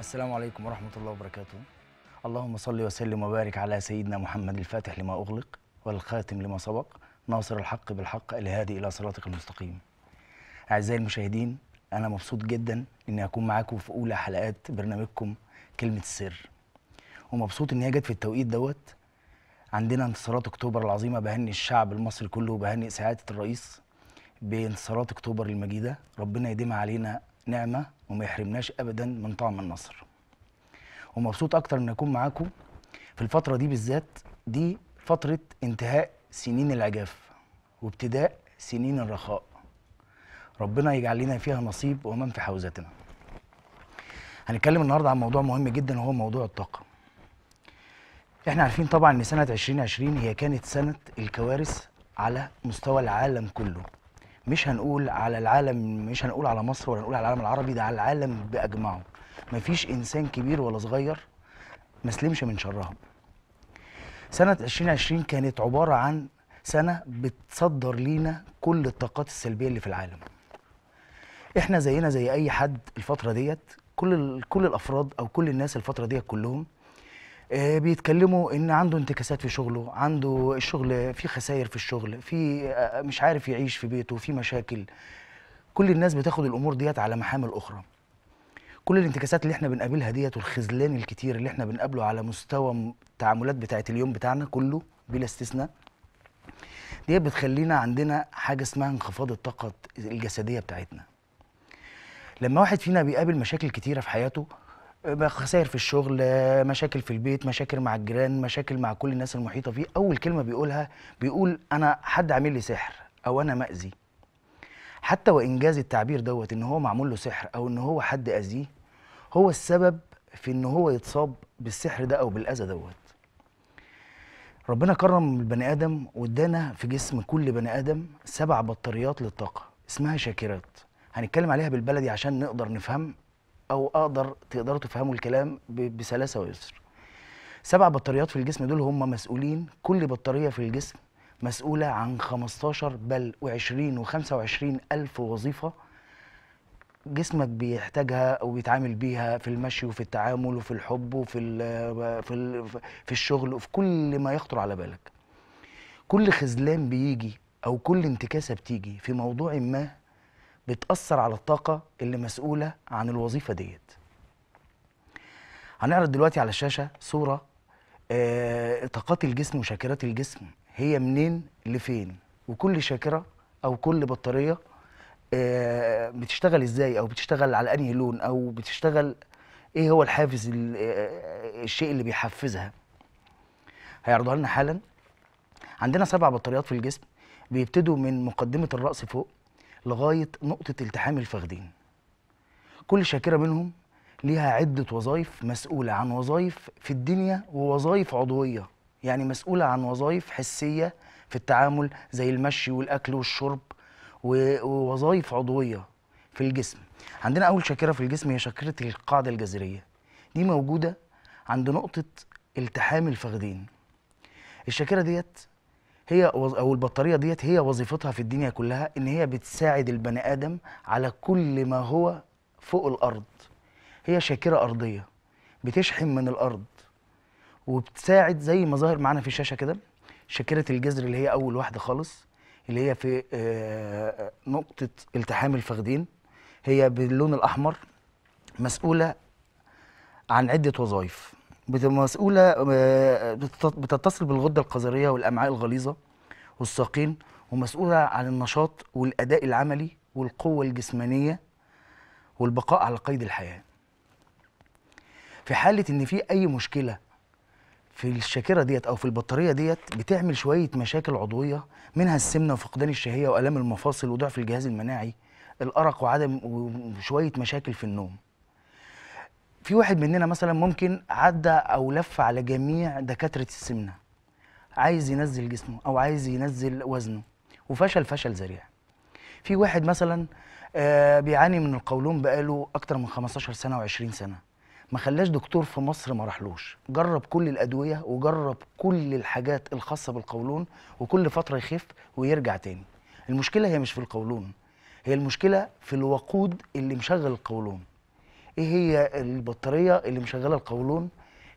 السلام عليكم ورحمة الله وبركاته اللهم صل وسلم وبارك على سيدنا محمد الفاتح لما أغلق والخاتم لما سبق ناصر الحق بالحق الهادي إلى صراطك المستقيم أعزائي المشاهدين أنا مبسوط جدا إني أكون معاكم في أولى حلقات برنامجكم كلمة السر ومبسوط إن هي جت في التوقيت دوت عندنا انتصارات أكتوبر العظيمة بهني الشعب المصري كله وبهني سعادة الرئيس بانتصارات أكتوبر المجيدة ربنا يديمها علينا نعمة وما يحرمناش ابدا من طعم النصر ومبسوط اكتر ان اكون معاكم في الفتره دي بالذات دي فتره انتهاء سنين العجاف وابتداء سنين الرخاء ربنا يجعل لنا فيها نصيب ومن في حوزتنا هنتكلم النهارده عن موضوع مهم جدا وهو موضوع الطاقه احنا عارفين طبعا ان سنه 2020 هي كانت سنه الكوارث على مستوى العالم كله مش هنقول على العالم مش هنقول على مصر ولا هنقول على العالم العربي ده على العالم باجمعه مفيش انسان كبير ولا صغير ما سلمش من شرها سنه 2020 كانت عباره عن سنه بتصدر لينا كل الطاقات السلبيه اللي في العالم احنا زينا زي اي حد الفتره ديت كل كل الافراد او كل الناس الفتره ديت كلهم آه، بيتكلموا ان عنده انتكاسات في شغله عنده الشغل في خسائر في الشغل في آه، مش عارف يعيش في بيته في مشاكل كل الناس بتاخد الامور ديت على محامل اخرى كل الانتكاسات اللي احنا بنقابلها ديت والخذلان الكتير اللي احنا بنقابله على مستوى التعاملات بتاعت اليوم بتاعنا كله بلا استثناء ديت بتخلينا عندنا حاجه اسمها انخفاض الطاقه الجسديه بتاعتنا لما واحد فينا بيقابل مشاكل كتيره في حياته خسائر في الشغل مشاكل في البيت مشاكل مع الجيران مشاكل مع كل الناس المحيطه فيه اول كلمه بيقولها بيقول انا حد عامل لي سحر او انا مأذي حتى وان جاز التعبير دوت ان هو معمول له سحر او ان هو حد اذيه هو السبب في ان هو يتصاب بالسحر ده او بالاذى دوت ربنا كرم البني ادم وادانا في جسم كل بني ادم سبع بطاريات للطاقه اسمها شاكرات هنتكلم عليها بالبلدي عشان نقدر نفهم او اقدر تقدروا تفهموا الكلام بسلاسه ويسر سبع بطاريات في الجسم دول هم مسؤولين كل بطاريه في الجسم مسؤوله عن 15 بل و20 و25 الف وظيفه جسمك بيحتاجها او بيتعامل بيها في المشي وفي التعامل وفي الحب وفي الـ في, الـ في الشغل وفي كل ما يخطر على بالك كل خذلان بيجي او كل انتكاسه بتيجي في موضوع ما بتأثر على الطاقة اللي مسؤولة عن الوظيفة ديت هنعرض دلوقتي على الشاشة صورة آه طاقات الجسم وشاكرات الجسم هي منين لفين وكل شاكرة أو كل بطارية آه بتشتغل ازاي أو بتشتغل على أنهي لون أو بتشتغل إيه هو الحافز آه، آه، الشيء اللي بيحفزها هيعرضوها لنا حالا عندنا سبع بطاريات في الجسم بيبتدوا من مقدمة الرأس فوق لغايه نقطه التحام الفخدين كل شاكره منهم ليها عده وظائف مسؤوله عن وظائف في الدنيا ووظائف عضويه يعني مسؤوله عن وظائف حسيه في التعامل زي المشي والاكل والشرب ووظائف عضويه في الجسم عندنا اول شاكره في الجسم هي شاكره القاعده الجذريه دي موجوده عند نقطه التحام الفخذين الشاكره ديت هي وز... او البطاريه ديت هي وظيفتها في الدنيا كلها ان هي بتساعد البني ادم على كل ما هو فوق الارض هي شاكره ارضيه بتشحن من الارض وبتساعد زي ما ظاهر معانا في الشاشه كده شاكره الجذر اللي هي اول واحده خالص اللي هي في آه، نقطه التحام الفخذين هي باللون الاحمر مسؤوله عن عده وظائف مسؤوله آه، بتتصل بالغده القذريه والامعاء الغليظه والساقين ومسؤوله عن النشاط والاداء العملي والقوه الجسمانيه والبقاء على قيد الحياه في حاله ان في اي مشكله في الشاكره ديت او في البطاريه ديت بتعمل شويه مشاكل عضويه منها السمنه وفقدان الشهيه والام المفاصل وضعف الجهاز المناعي الارق وعدم وشويه مشاكل في النوم في واحد مننا مثلا ممكن عدى او لف على جميع دكاتره السمنه عايز ينزل جسمه او عايز ينزل وزنه وفشل فشل ذريع في واحد مثلا آه بيعاني من القولون بقاله اكتر من 15 سنه و20 سنه ما خلاش دكتور في مصر ما راحلوش جرب كل الادويه وجرب كل الحاجات الخاصه بالقولون وكل فتره يخف ويرجع تاني المشكله هي مش في القولون هي المشكله في الوقود اللي مشغل القولون ايه هي البطاريه اللي مشغله القولون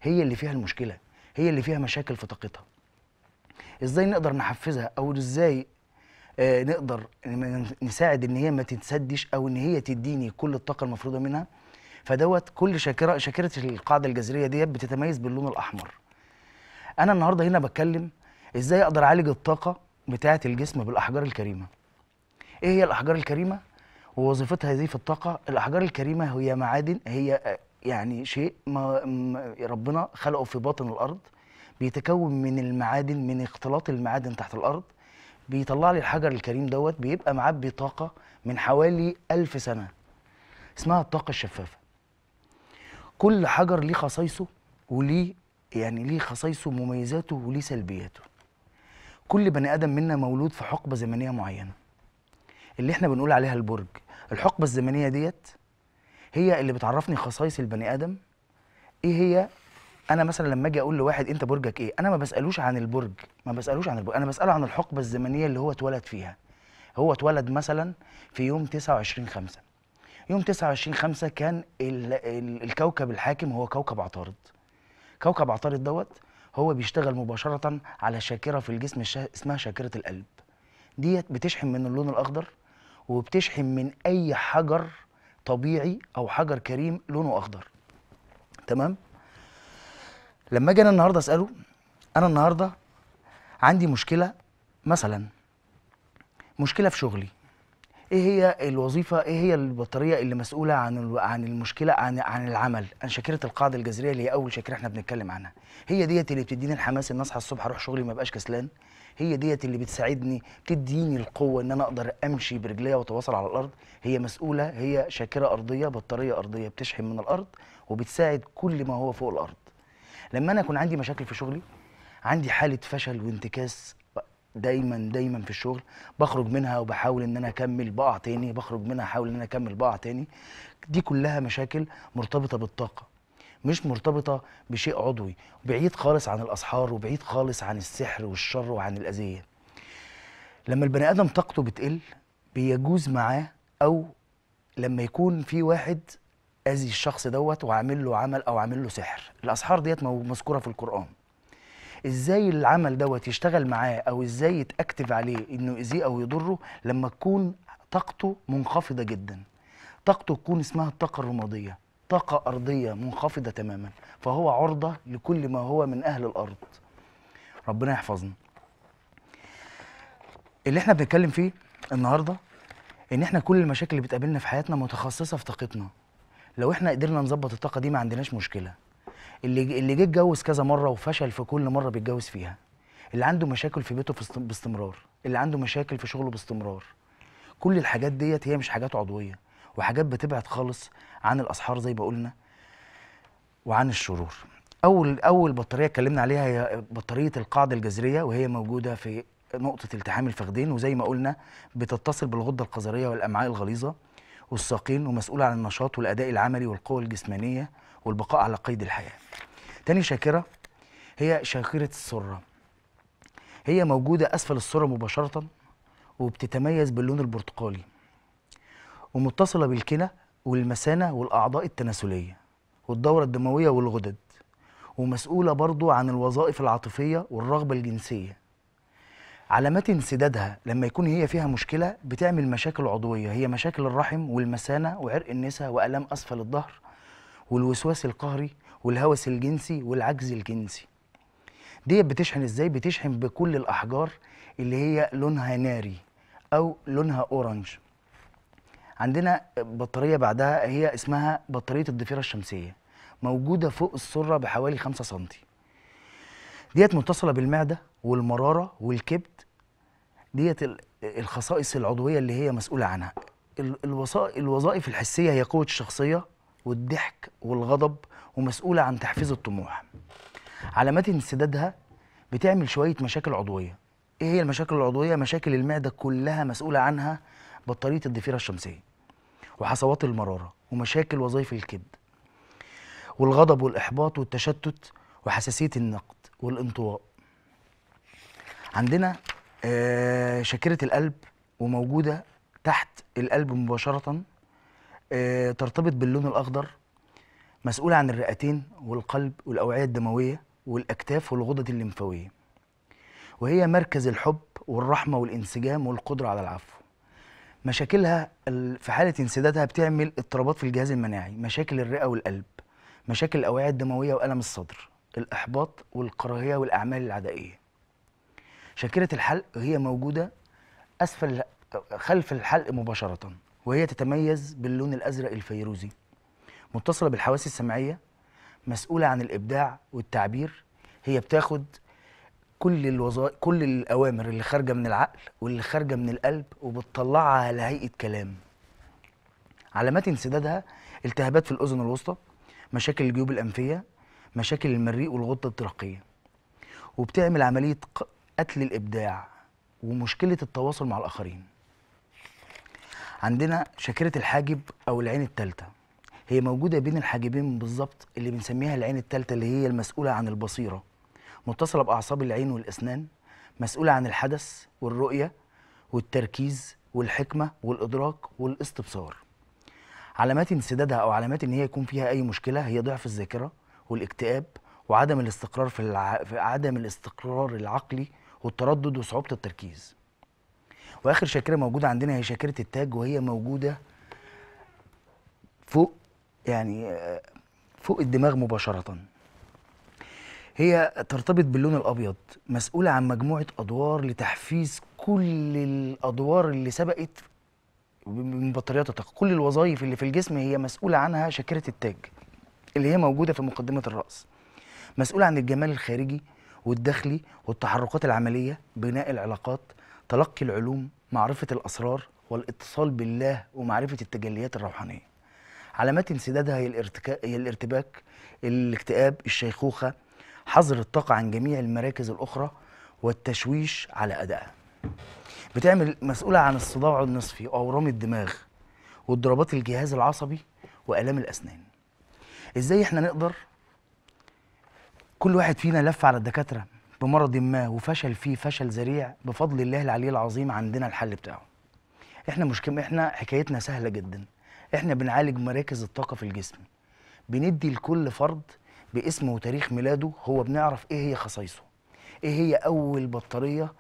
هي اللي فيها المشكله هي اللي فيها مشاكل في طاقتها ازاي نقدر نحفزها او ازاي آه نقدر نساعد ان هي ما تتسدش او ان هي تديني كل الطاقه المفروضه منها فدوت كل شاكره شاكره القاعده الجذريه ديت بتتميز باللون الاحمر انا النهارده هنا بتكلم ازاي اقدر اعالج الطاقه بتاعه الجسم بالاحجار الكريمه ايه هي الاحجار الكريمه ووظيفتها هذه في الطاقه الاحجار الكريمه هي معادن هي آه، يعني شيء ما ربنا خلقه في باطن الارض بيتكون من المعادن من اختلاط المعادن تحت الارض بيطلع لي الحجر الكريم دوت بيبقى معبي طاقه من حوالي ألف سنه اسمها الطاقه الشفافه كل حجر ليه خصائصه وليه يعني ليه خصائصه ومميزاته وليه سلبياته كل بني ادم منا مولود في حقبه زمنيه معينه اللي احنا بنقول عليها البرج الحقبه الزمنيه ديت هي اللي بتعرفني خصائص البني ادم ايه هي انا مثلا لما اجي اقول لواحد انت برجك ايه انا ما بسالوش عن البرج ما بسالوش عن البرج انا بساله عن الحقبه الزمنيه اللي هو اتولد فيها هو اتولد مثلا في يوم 29 5 يوم 29 5 كان الكوكب الحاكم هو كوكب عطارد كوكب عطارد دوت هو بيشتغل مباشره على شاكره في الجسم اسمها شاكره القلب ديت بتشحن من اللون الاخضر وبتشحن من اي حجر طبيعي او حجر كريم لونه اخضر تمام لما اجي انا النهارده اساله انا النهارده عندي مشكله مثلا مشكله في شغلي ايه هي الوظيفه ايه هي البطاريه اللي مسؤوله عن عن المشكله عن عن العمل انا شاكره القاعده الجذريه اللي هي اول شاكره احنا بنتكلم عنها هي ديت اللي بتديني الحماس ان اصحى الصبح اروح شغلي ما ابقاش كسلان هي ديت اللي بتساعدني بتديني القوه ان انا اقدر امشي برجليا واتواصل على الارض هي مسؤوله هي شاكره ارضيه بطاريه ارضيه بتشحن من الارض وبتساعد كل ما هو فوق الارض لما انا اكون عندي مشاكل في شغلي عندي حاله فشل وانتكاس دايما دايما في الشغل بخرج منها وبحاول ان انا اكمل بقع تاني بخرج منها احاول ان انا اكمل بقع تاني دي كلها مشاكل مرتبطه بالطاقه مش مرتبطه بشيء عضوي بعيد خالص عن الاسحار وبعيد خالص عن السحر والشر وعن الاذيه لما البني ادم طاقته بتقل بيجوز معاه او لما يكون في واحد اذي الشخص دوت وعامل له عمل او عامل له سحر الاسحار ديت مذكوره في القران ازاي العمل دوت يشتغل معاه او ازاي يتاكتف عليه انه يأذيه او يضره لما تكون طاقته منخفضه جدا طاقته تكون اسمها الطاقه الرماديه طاقة أرضية منخفضة تماما فهو عرضة لكل ما هو من أهل الأرض ربنا يحفظنا اللي احنا بنتكلم فيه النهاردة ان احنا كل المشاكل اللي بتقابلنا في حياتنا متخصصة في طاقتنا لو احنا قدرنا نظبط الطاقة دي ما عندناش مشكلة اللي اللي جه اتجوز كذا مرة وفشل في كل مرة بيتجوز فيها اللي عنده مشاكل في بيته باستمرار اللي عنده مشاكل في شغله باستمرار كل الحاجات ديت هي مش حاجات عضويه وحاجات بتبعد خالص عن الاسحار زي ما قلنا وعن الشرور اول اول بطاريه اتكلمنا عليها هي بطاريه القاعده الجذريه وهي موجوده في نقطه التحام الفخذين وزي ما قلنا بتتصل بالغده القذريه والامعاء الغليظه والساقين ومسؤوله عن النشاط والاداء العملي والقوه الجسمانيه والبقاء على قيد الحياه تاني شاكره هي شاكره السره هي موجوده اسفل السره مباشره وبتتميز باللون البرتقالي ومتصله بالكلى والمثانه والاعضاء التناسليه والدوره الدمويه والغدد ومسؤوله برضو عن الوظائف العاطفيه والرغبه الجنسيه علامات انسدادها لما يكون هي فيها مشكله بتعمل مشاكل عضويه هي مشاكل الرحم والمثانه وعرق النساء والام اسفل الظهر والوسواس القهري والهوس الجنسي والعجز الجنسي ديت بتشحن ازاي بتشحن بكل الاحجار اللي هي لونها ناري او لونها اورنج عندنا بطاريه بعدها هي اسمها بطاريه الضفيره الشمسيه موجوده فوق السره بحوالي 5 سم ديت متصله بالمعده والمراره والكبد ديت الخصائص العضويه اللي هي مسؤوله عنها الوظائف الحسيه هي قوه الشخصيه والضحك والغضب ومسؤوله عن تحفيز الطموح علامات انسدادها بتعمل شويه مشاكل عضويه ايه هي المشاكل العضويه مشاكل المعده كلها مسؤوله عنها بطاريه الضفيره الشمسيه وحصوات المرارة ومشاكل وظائف الكبد والغضب والإحباط والتشتت وحساسية النقد والانطواء عندنا آه، شاكرة القلب وموجودة تحت القلب مباشرة آه، ترتبط باللون الأخضر مسؤولة عن الرئتين والقلب والأوعية الدموية والأكتاف والغدد الليمفاوية وهي مركز الحب والرحمة والانسجام والقدرة على العفو مشاكلها في حاله انسدادها بتعمل اضطرابات في الجهاز المناعي مشاكل الرئه والقلب مشاكل الاوعيه الدمويه والم الصدر الاحباط والكراهيه والاعمال العدائيه شاكره الحلق هي موجوده اسفل خلف الحلق مباشره وهي تتميز باللون الازرق الفيروزي متصله بالحواس السمعيه مسؤوله عن الابداع والتعبير هي بتاخد كل الوظائف كل الاوامر اللي خارجه من العقل واللي خارجه من القلب وبتطلعها على هيئه كلام علامات انسدادها التهابات في الاذن الوسطى مشاكل الجيوب الانفيه مشاكل المريء والغده الدرقيه وبتعمل عمليه قتل الابداع ومشكله التواصل مع الاخرين عندنا شاكره الحاجب او العين الثالثه هي موجوده بين الحاجبين بالظبط اللي بنسميها العين الثالثه اللي هي المسؤوله عن البصيره متصله باعصاب العين والاسنان مسؤوله عن الحدث والرؤيه والتركيز والحكمه والادراك والاستبصار علامات انسدادها او علامات ان هي يكون فيها اي مشكله هي ضعف الذاكره والاكتئاب وعدم الاستقرار في, الع... في عدم الاستقرار العقلي والتردد وصعوبه التركيز واخر شاكره موجوده عندنا هي شاكره التاج وهي موجوده فوق يعني آه، فوق الدماغ مباشره هي ترتبط باللون الابيض مسؤوله عن مجموعه ادوار لتحفيز كل الادوار اللي سبقت من بطاريات الطاقه كل الوظائف اللي في الجسم هي مسؤوله عنها شاكره التاج اللي هي موجوده في مقدمه الراس مسؤوله عن الجمال الخارجي والداخلي والتحركات العمليه بناء العلاقات تلقي العلوم معرفه الاسرار والاتصال بالله ومعرفه التجليات الروحانيه علامات انسدادها هي الارتباك الاكتئاب الشيخوخه حظر الطاقة عن جميع المراكز الأخرى والتشويش على أدائها بتعمل مسؤولة عن الصداع النصفي وأورام الدماغ واضطرابات الجهاز العصبي وآلام الأسنان إزاي إحنا نقدر كل واحد فينا لف على الدكاترة بمرض ما وفشل فيه فشل ذريع بفضل الله العلي العظيم عندنا الحل بتاعه احنا مش كم احنا حكايتنا سهله جدا احنا بنعالج مراكز الطاقه في الجسم بندي لكل فرد باسمه وتاريخ ميلاده هو بنعرف ايه هي خصائصه ايه هي اول بطاريه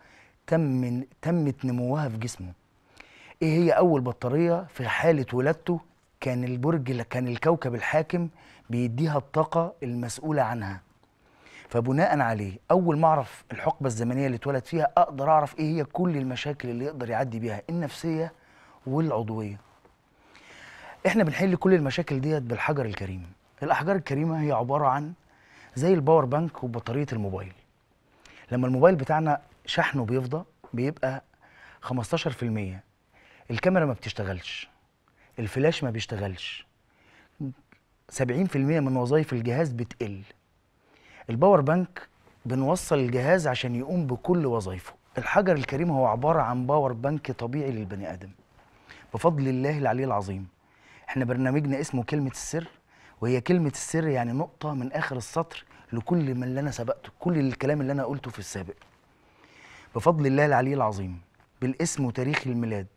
تم تمت نموها في جسمه ايه هي اول بطاريه في حاله ولادته كان البرج كان الكوكب الحاكم بيديها الطاقه المسؤوله عنها فبناء عليه اول ما اعرف الحقبه الزمنيه اللي اتولد فيها اقدر اعرف ايه هي كل المشاكل اللي يقدر يعدي بيها النفسيه والعضويه احنا بنحل كل المشاكل ديت بالحجر الكريم الأحجار الكريمة هي عبارة عن زي الباور بانك وبطارية الموبايل لما الموبايل بتاعنا شحنه بيفضى بيبقى 15% الكاميرا ما بتشتغلش الفلاش ما بيشتغلش 70% من وظائف الجهاز بتقل الباور بانك بنوصل الجهاز عشان يقوم بكل وظائفه الحجر الكريم هو عبارة عن باور بانك طبيعي للبني آدم بفضل الله العلي العظيم احنا برنامجنا اسمه كلمة السر وهي كلمة السر يعني نقطة من آخر السطر لكل من اللي أنا سبقته كل الكلام اللي أنا قلته في السابق بفضل الله العلي العظيم بالاسم وتاريخ الميلاد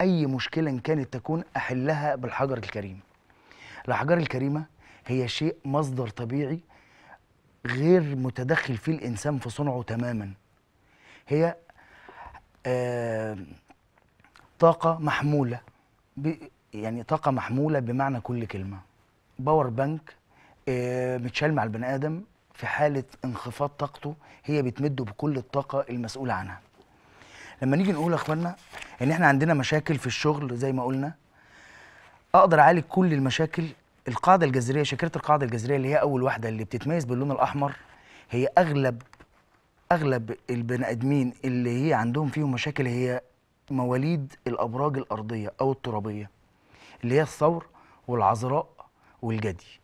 أي مشكلة إن كانت تكون أحلها بالحجر الكريم الأحجار الكريمة هي شيء مصدر طبيعي غير متدخل فيه الإنسان في صنعه تماما هي آه طاقة محمولة يعني طاقة محمولة بمعنى كل كلمة باور بانك آه، متشال مع البني ادم في حاله انخفاض طاقته هي بتمده بكل الطاقه المسؤوله عنها لما نيجي نقول يا اخوانا ان احنا عندنا مشاكل في الشغل زي ما قلنا اقدر اعالج كل المشاكل القاعده الجذريه شاكره القاعده الجذريه اللي هي اول واحده اللي بتتميز باللون الاحمر هي اغلب اغلب البني ادمين اللي هي عندهم فيهم مشاكل هي مواليد الابراج الارضيه او الترابيه اللي هي الثور والعذراء والجدي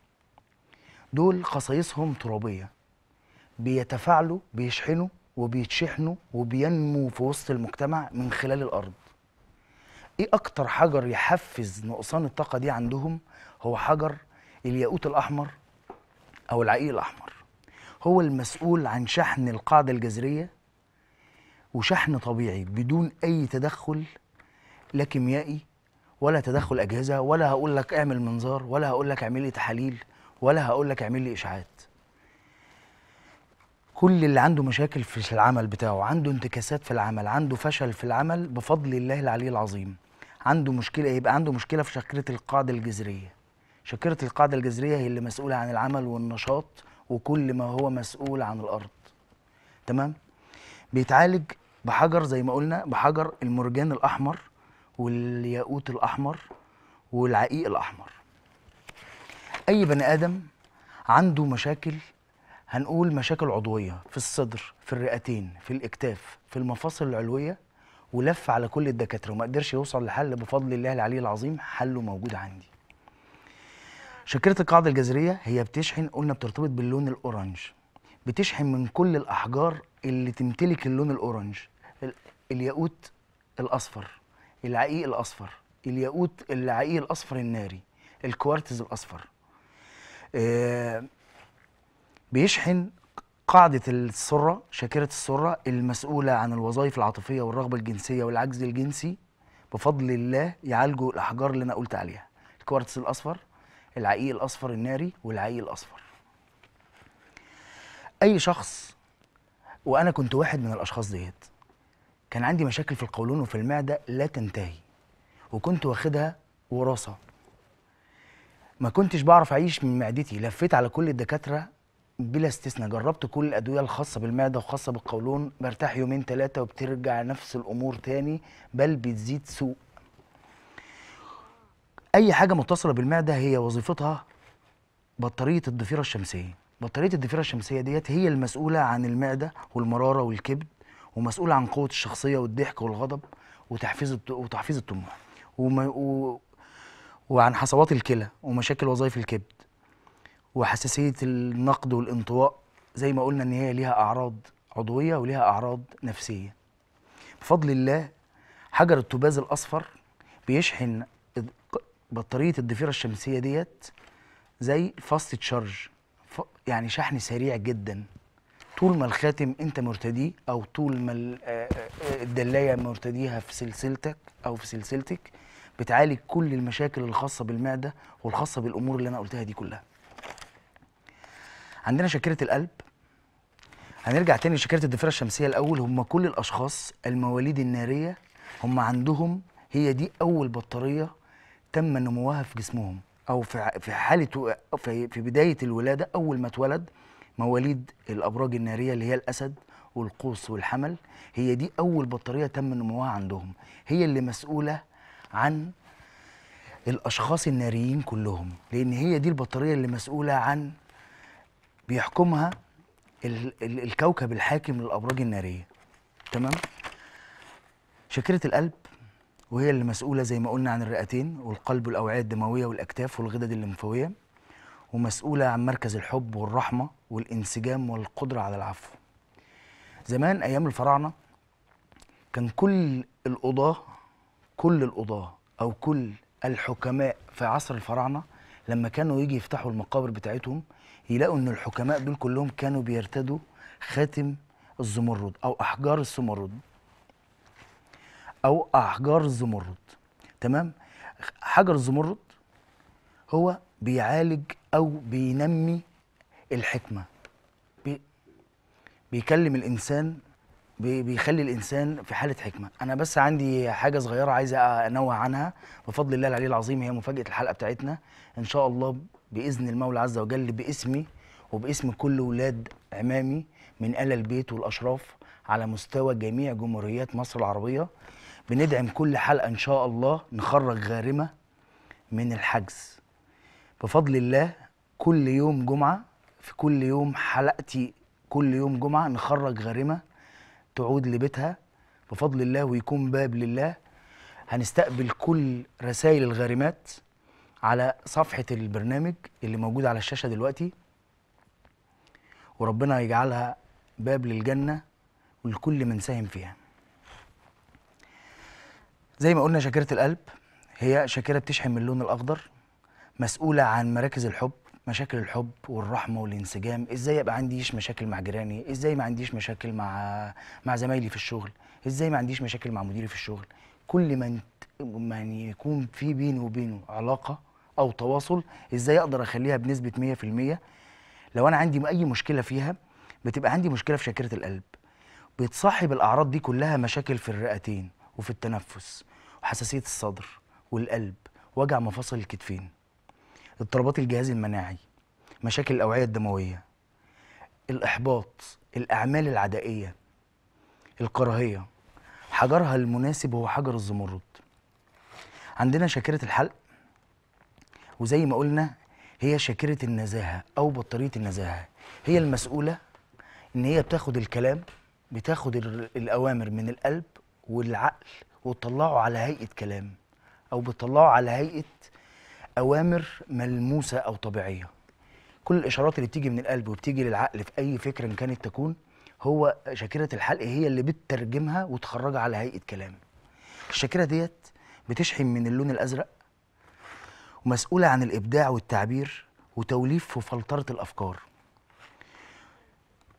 دول خصائصهم ترابية بيتفاعلوا بيشحنوا وبيتشحنوا وبينموا في وسط المجتمع من خلال الأرض إيه أكتر حجر يحفز نقصان الطاقة دي عندهم هو حجر الياقوت الأحمر أو العقيق الأحمر هو المسؤول عن شحن القاعدة الجذرية وشحن طبيعي بدون أي تدخل لا كيميائي ولا تدخل اجهزه ولا هقول لك اعمل منظار ولا هقول لك اعمل لي تحاليل ولا هقول لك اعمل لي اشعاعات كل اللي عنده مشاكل في العمل بتاعه عنده انتكاسات في العمل عنده فشل في العمل بفضل الله العلي العظيم عنده مشكله يبقى عنده مشكله في شكره القاعده الجذريه شكره القاعده الجذريه هي اللي مسؤوله عن العمل والنشاط وكل ما هو مسؤول عن الارض تمام بيتعالج بحجر زي ما قلنا بحجر المرجان الاحمر والياقوت الاحمر والعقيق الاحمر اي بني ادم عنده مشاكل هنقول مشاكل عضويه في الصدر في الرئتين في الاكتاف في المفاصل العلويه ولف على كل الدكاتره وما قدرش يوصل لحل بفضل الله العلي العظيم حله موجود عندي شكرة القاعدة الجذرية هي بتشحن قلنا بترتبط باللون الأورنج بتشحن من كل الأحجار اللي تمتلك اللون الأورنج الياقوت الأصفر العقيق الاصفر الياقوت العقيق الاصفر الناري الكوارتز الاصفر آه، بيشحن قاعدة السرة شاكرة السرة المسؤولة عن الوظائف العاطفية والرغبة الجنسية والعجز الجنسي بفضل الله يعالجوا الأحجار اللي أنا قلت عليها الكوارتز الأصفر العقيق الأصفر الناري والعقيق الأصفر أي شخص وأنا كنت واحد من الأشخاص ديت كان عندي مشاكل في القولون وفي المعده لا تنتهي وكنت واخدها وراثه ما كنتش بعرف اعيش من معدتي لفيت على كل الدكاتره بلا استثناء جربت كل الادويه الخاصه بالمعده وخاصه بالقولون برتاح يومين ثلاثه وبترجع نفس الامور تاني بل بتزيد سوء اي حاجه متصله بالمعده هي وظيفتها بطاريه الضفيره الشمسيه بطاريه الضفيره الشمسيه ديت هي المسؤوله عن المعده والمراره والكبد ومسؤول عن قوه الشخصيه والضحك والغضب وتحفيز وتحفيز الطموح وما و... وعن حصوات الكلى ومشاكل وظائف الكبد وحساسيه النقد والانطواء زي ما قلنا ان هي ليها اعراض عضويه وليها اعراض نفسيه بفضل الله حجر التوباز الاصفر بيشحن بطاريه الضفيره الشمسيه ديت زي فاست تشارج يعني شحن سريع جدا طول ما الخاتم انت مرتديه او طول ما آه، آه، آه، الدلايه مرتديها في سلسلتك او في سلسلتك بتعالج كل المشاكل الخاصه بالمعده والخاصه بالامور اللي انا قلتها دي كلها عندنا شاكره القلب هنرجع تاني لشاكره الضفيره الشمسيه الاول هم كل الاشخاص المواليد الناريه هم عندهم هي دي اول بطاريه تم نموها في جسمهم او في حاله في بدايه الولاده اول ما اتولد مواليد الابراج الناريه اللي هي الاسد والقوس والحمل هي دي اول بطاريه تم نموها عندهم هي اللي مسؤوله عن الاشخاص الناريين كلهم لان هي دي البطاريه اللي مسؤوله عن بيحكمها ال ال الكوكب الحاكم للابراج الناريه تمام شاكره القلب وهي اللي مسؤوله زي ما قلنا عن الرئتين والقلب والاوعيه الدمويه والاكتاف والغدد الليمفاويه ومسؤوله عن مركز الحب والرحمه والانسجام والقدرة على العفو زمان أيام الفراعنة كان كل القضاة كل القضاة أو كل الحكماء في عصر الفراعنة لما كانوا يجي يفتحوا المقابر بتاعتهم يلاقوا ان الحكماء دول كلهم كانوا بيرتدوا خاتم الزمرد او احجار السمرد او احجار الزمرد تمام حجر الزمرد هو بيعالج او بينمي الحكمه بي بيكلم الانسان بي بيخلي الانسان في حاله حكمه انا بس عندي حاجه صغيره عايز انوه عنها بفضل الله العلي العظيم هي مفاجاه الحلقه بتاعتنا ان شاء الله باذن المولى عز وجل باسمي وباسم كل ولاد عمامي من آل البيت والأشراف على مستوى جميع جمهوريات مصر العربية بندعم كل حلقة إن شاء الله نخرج غارمة من الحجز بفضل الله كل يوم جمعة في كل يوم حلقتي كل يوم جمعه نخرج غارمه تعود لبيتها بفضل الله ويكون باب لله هنستقبل كل رسائل الغارمات على صفحه البرنامج اللي موجود على الشاشه دلوقتي وربنا يجعلها باب للجنه ولكل من ساهم فيها زي ما قلنا شاكره القلب هي شاكره بتشحن من اللون الاخضر مسؤوله عن مراكز الحب مشاكل الحب والرحمه والانسجام ازاي ابقى عنديش مشاكل مع جيراني ازاي ما عنديش مشاكل مع مع زمايلي في الشغل ازاي ما عنديش مشاكل مع مديري في الشغل كل من من يكون في بيني وبينه علاقه او تواصل ازاي اقدر اخليها بنسبه 100% لو انا عندي اي مشكله فيها بتبقى عندي مشكله في شاكره القلب بتصاحب الاعراض دي كلها مشاكل في الرئتين وفي التنفس وحساسيه الصدر والقلب وجع مفاصل الكتفين اضطرابات الجهاز المناعي مشاكل الاوعيه الدمويه الاحباط الاعمال العدائيه الكراهيه حجرها المناسب هو حجر الزمرد عندنا شاكره الحلق وزي ما قلنا هي شاكره النزاهه او بطاريه النزاهه هي المسؤوله ان هي بتاخد الكلام بتاخد الاوامر من القلب والعقل وتطلعه على هيئه كلام او بتطلعه على هيئه اوامر ملموسه او طبيعيه كل الاشارات اللي بتيجي من القلب وبتيجي للعقل في اي فكره إن كانت تكون هو شاكره الحلق هي اللي بتترجمها وتخرجها على هيئه كلام الشاكره ديت بتشحن من اللون الازرق ومسؤوله عن الابداع والتعبير وتوليف وفلتره الافكار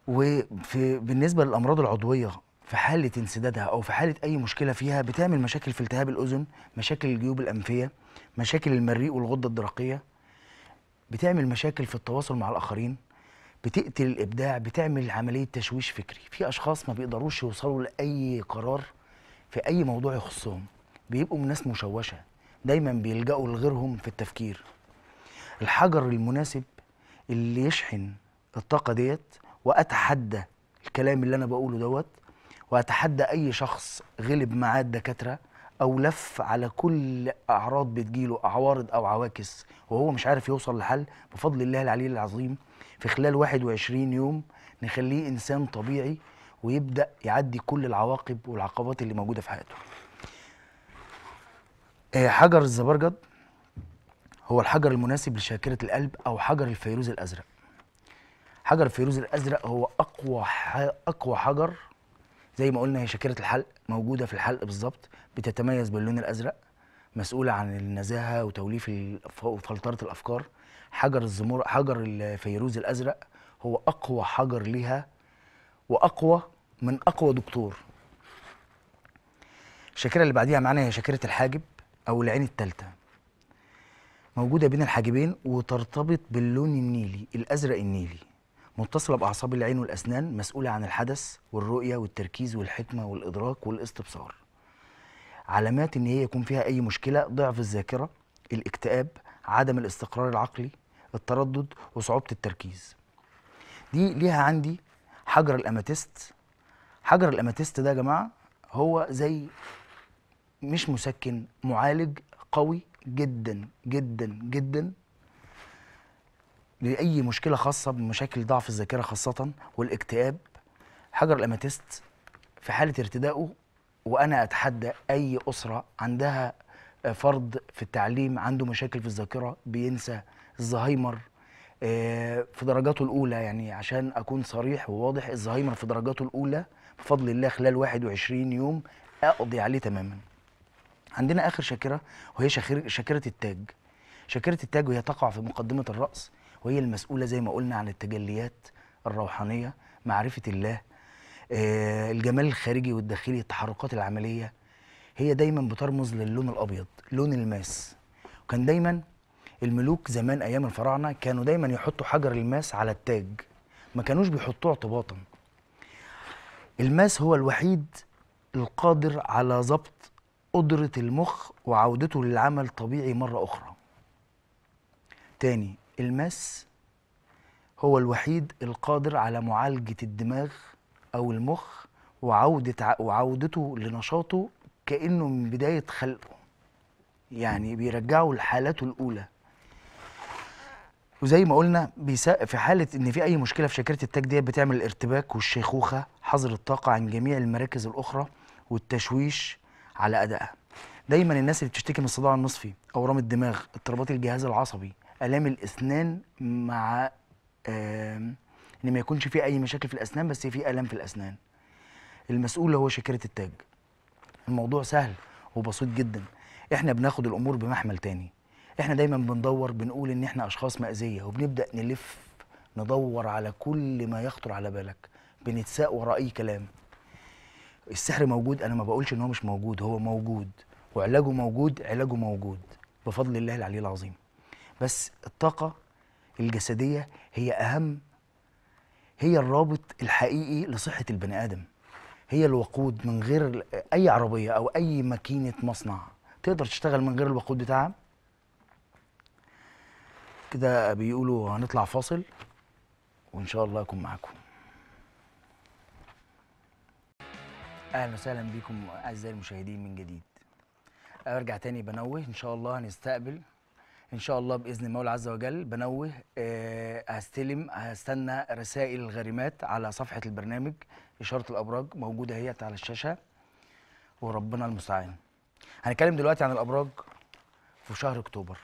وفي بالنسبه للامراض العضويه في حاله انسدادها او في حاله اي مشكله فيها بتعمل مشاكل في التهاب الاذن مشاكل الجيوب الانفيه مشاكل المريء والغده الدرقيه بتعمل مشاكل في التواصل مع الاخرين بتقتل الابداع بتعمل عمليه تشويش فكري في اشخاص ما بيقدروش يوصلوا لاي قرار في اي موضوع يخصهم بيبقوا ناس مشوشه دايما بيلجأوا لغيرهم في التفكير الحجر المناسب اللي يشحن الطاقه ديت واتحدى الكلام اللي انا بقوله دوت واتحدى اي شخص غلب معاه الدكاتره او لف على كل اعراض بتجيله اعوارض او عواكس وهو مش عارف يوصل لحل بفضل الله العلي العظيم في خلال 21 يوم نخليه انسان طبيعي ويبدا يعدي كل العواقب والعقبات اللي موجوده في حياته آه، حجر الزبرجد هو الحجر المناسب لشاكرة القلب أو حجر الفيروز الأزرق حجر الفيروز الأزرق هو أقوى أقوى حجر زي ما قلنا هي شاكره الحلق موجوده في الحلق بالظبط بتتميز باللون الازرق مسؤوله عن النزاهه وتوليف وفلتره الافكار حجر الزمور حجر الفيروز الازرق هو اقوى حجر ليها واقوى من اقوى دكتور الشاكره اللي بعديها معانا هي شاكره الحاجب او العين الثالثه موجوده بين الحاجبين وترتبط باللون النيلي الازرق النيلي متصلة بأعصاب العين والأسنان مسؤولة عن الحدث والرؤية والتركيز والحكمة والإدراك والاستبصار علامات إن هي يكون فيها أي مشكلة ضعف الذاكرة الاكتئاب عدم الاستقرار العقلي التردد وصعوبة التركيز دي ليها عندي حجر الأماتيست حجر الأماتيست ده يا جماعة هو زي مش مسكن معالج قوي جدا جدا جدا لاي مشكله خاصه بمشاكل ضعف الذاكره خاصه والاكتئاب حجر الاماتيست في حاله ارتدائه وانا اتحدى اي اسره عندها فرد في التعليم عنده مشاكل في الذاكره بينسى الزهايمر آه، في درجاته الاولى يعني عشان اكون صريح وواضح الزهايمر في درجاته الاولى بفضل الله خلال 21 يوم اقضي عليه تماما عندنا اخر شاكره وهي شاكره التاج شاكره التاج وهي تقع في مقدمه الراس وهي المسؤولة زي ما قلنا عن التجليات الروحانية معرفة الله آه، الجمال الخارجي والداخلي التحركات العملية هي دايما بترمز للون الأبيض لون الماس وكان دايما الملوك زمان أيام الفراعنة كانوا دايما يحطوا حجر الماس على التاج ما كانوش بيحطوه اعتباطا الماس هو الوحيد القادر على ضبط قدرة المخ وعودته للعمل طبيعي مرة أخرى تاني المس هو الوحيد القادر على معالجة الدماغ أو المخ وعودة وعودته لنشاطه كأنه من بداية خلقه يعني بيرجعه لحالته الأولى وزي ما قلنا في حالة إن في أي مشكلة في شاكرة التاج ديت بتعمل الارتباك والشيخوخة حظر الطاقة عن جميع المراكز الأخرى والتشويش على أدائها دايما الناس اللي بتشتكي من الصداع النصفي أورام الدماغ اضطرابات الجهاز العصبي الام الاسنان مع ان ما يكونش في اي مشاكل في الاسنان بس في الام في الاسنان المسؤول هو شاكره التاج الموضوع سهل وبسيط جدا احنا بناخد الامور بمحمل تاني احنا دايما بندور بنقول ان احنا اشخاص مأذية وبنبدأ نلف ندور على كل ما يخطر على بالك بنتساق وراء اي كلام السحر موجود انا ما بقولش ان هو مش موجود هو موجود وعلاجه موجود علاجه موجود بفضل الله العلي العظيم بس الطاقة الجسدية هي أهم هي الرابط الحقيقي لصحة البني آدم هي الوقود من غير أي عربية أو أي ماكينة مصنع تقدر تشتغل من غير الوقود بتاعها كده بيقولوا هنطلع فاصل وإن شاء الله أكون معاكم أهلا وسهلا بكم أعزائي المشاهدين من جديد أرجع تاني بنوه إن شاء الله هنستقبل ان شاء الله باذن المولى عز وجل بنوه آه، هستلم هستنى رسائل الغريمات على صفحه البرنامج اشاره الابراج موجوده اهيت على الشاشه وربنا المستعان هنتكلم دلوقتي عن الابراج في شهر اكتوبر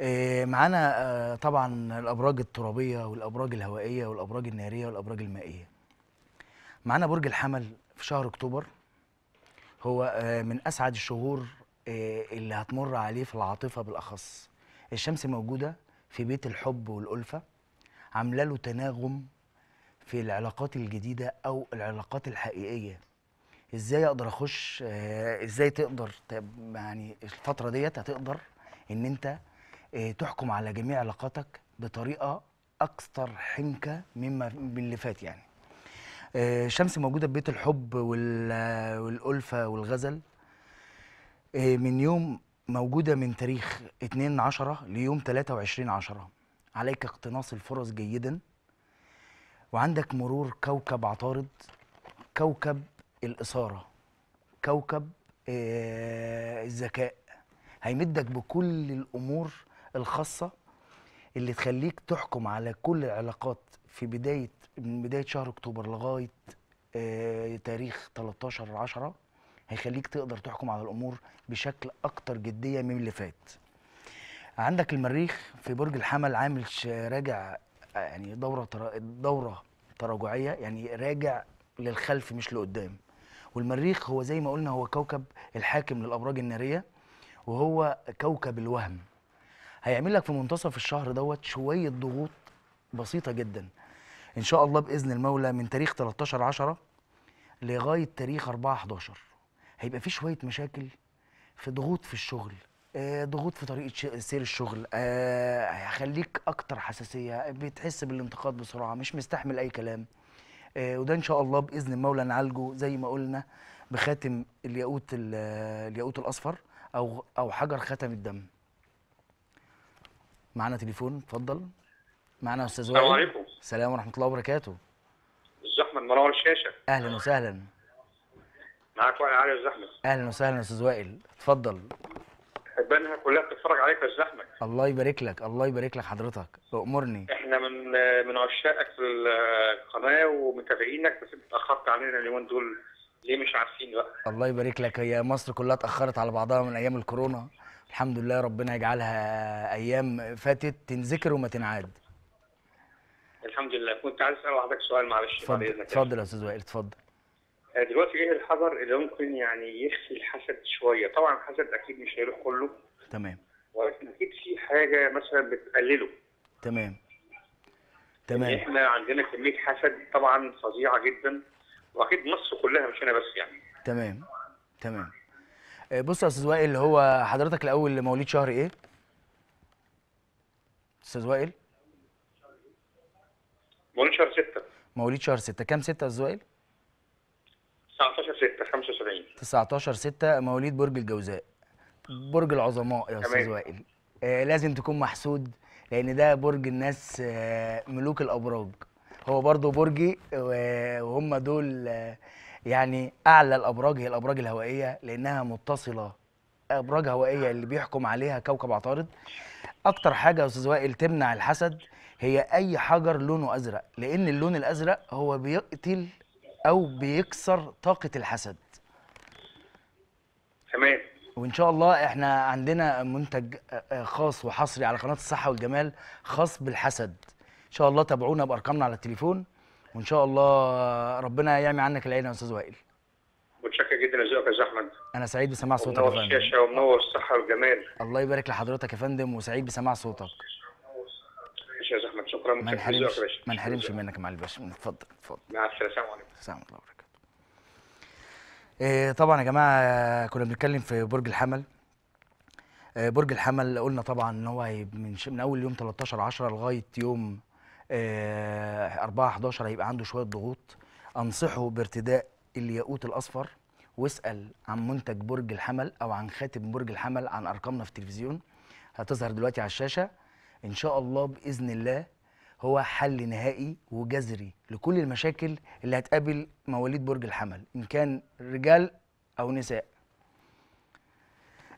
آه، معانا آه، طبعا الابراج الترابيه والابراج الهوائيه والابراج الناريه والابراج المائيه معانا برج الحمل في شهر اكتوبر هو من اسعد الشهور آه، اللي هتمر عليه في العاطفه بالاخص الشمس موجوده في بيت الحب والالفه عامله له تناغم في العلاقات الجديده او العلاقات الحقيقيه ازاي اقدر اخش آه، ازاي تقدر يعني الفتره ديت هتقدر ان انت آه، تحكم على جميع علاقاتك بطريقه اكثر حنكه مما من اللي فات يعني الشمس موجوده في بيت الحب والالفه والغزل آه، من يوم موجودة من تاريخ 2 10 ليوم 23 10 عليك اقتناص الفرص جيدا وعندك مرور كوكب عطارد كوكب الإثارة كوكب آه، الذكاء هيمدك بكل الأمور الخاصة اللي تخليك تحكم على كل العلاقات في بداية من بداية شهر أكتوبر لغاية آه، تاريخ 13 10 هيخليك تقدر تحكم على الامور بشكل اكتر جديه من اللي فات عندك المريخ في برج الحمل عامل راجع آه، يعني دوره ترا... دوره تراجعيه يعني راجع للخلف مش لقدام والمريخ هو زي ما قلنا هو كوكب الحاكم للابراج الناريه وهو كوكب الوهم هيعمل لك في منتصف الشهر دوت شويه ضغوط بسيطه جدا ان شاء الله باذن المولى من تاريخ 13 10 لغايه تاريخ 4 11 هيبقى في شويه مشاكل في ضغوط في الشغل آه، ضغوط في طريقه سير الشغل آه، هيخليك اكتر حساسيه بتحس بالانتقاد بسرعه مش مستحمل اي كلام آه، وده ان شاء الله باذن المولى نعالجه زي ما قلنا بخاتم الياقوت الياقوت الاصفر او او حجر ختم الدم معانا تليفون اتفضل معانا استاذ وائل السلام عليكم السلام ورحمه الله وبركاته الزحمه منور الشاشه اهلا وسهلا معاك وائل علي الزحمه اهلا وسهلا استاذ وائل اتفضل حبانها كلها بتتفرج عليك يا الزحمه الله يبارك لك الله يبارك لك حضرتك امرني احنا من من عشاقك في القناه ومتابعينك بس انت اتاخرت علينا اليومين دول ليه مش عارفين بقى الله يبارك لك هي مصر كلها اتاخرت على بعضها من ايام الكورونا الحمد لله ربنا يجعلها ايام فاتت تنذكر وما تنعاد الحمد لله كنت عايز اسال حضرتك سؤال معلش اتفضل اتفضل يا استاذ وائل اتفضل آه، دلوقتي ايه الحذر اللي ممكن يعني يخفي الحسد شويه طبعا الحسد اكيد مش هيروح كله تمام ولكن اكيد في حاجه مثلا بتقلله تمام تمام احنا عندنا كميه حسد طبعا فظيعه جدا واكيد مصر كلها مش انا بس يعني تمام تمام آه، بص يا استاذ وائل هو حضرتك الاول مواليد شهر ايه؟ استاذ وائل مواليد شهر 6 مواليد شهر 6 كام 6 يا استاذ وائل؟ 19 6 75 19 6 مواليد برج الجوزاء برج العظماء يا استاذ وائل آه لازم تكون محسود لان ده برج الناس آه ملوك الابراج هو برضه برجي وهم دول آه يعني اعلى الابراج هي الابراج الهوائيه لانها متصله ابراج هوائيه اللي بيحكم عليها كوكب عطارد اكتر حاجه يا استاذ وائل تمنع الحسد هي اي حجر لونه ازرق لان اللون الازرق هو بيقتل او بيكسر طاقه الحسد تمام وان شاء الله احنا عندنا منتج آه، آه، خاص وحصري على قناه الصحه والجمال خاص بالحسد ان شاء الله تابعونا بارقامنا على التليفون وان شاء الله ربنا يعمي عنك العين يا استاذ وائل متشكر جدا لذوقك يا استاذ احمد انا سعيد بسماع صوتك يا فندم منور الشاشه ومنور الصحه والجمال الله يبارك لحضرتك يا فندم وسعيد بسماع صوتك شكرا ما نحرمش ما نحرمش منك معالي الباشا اتفضل اتفضل مع السلامه السلام عليكم السلام الله وبركاته طبعا يا جماعه كنا بنتكلم في برج الحمل إيه، برج الحمل قلنا طبعا ان هو من, من اول يوم 13 10 لغايه يوم 4 إيه، 11 هيبقى عنده شويه ضغوط انصحه بارتداء الياقوت الاصفر واسال عن منتج برج الحمل او عن خاتم برج الحمل عن ارقامنا في التلفزيون هتظهر دلوقتي على الشاشه ان شاء الله باذن الله هو حل نهائي وجذري لكل المشاكل اللي هتقابل مواليد برج الحمل ان كان رجال او نساء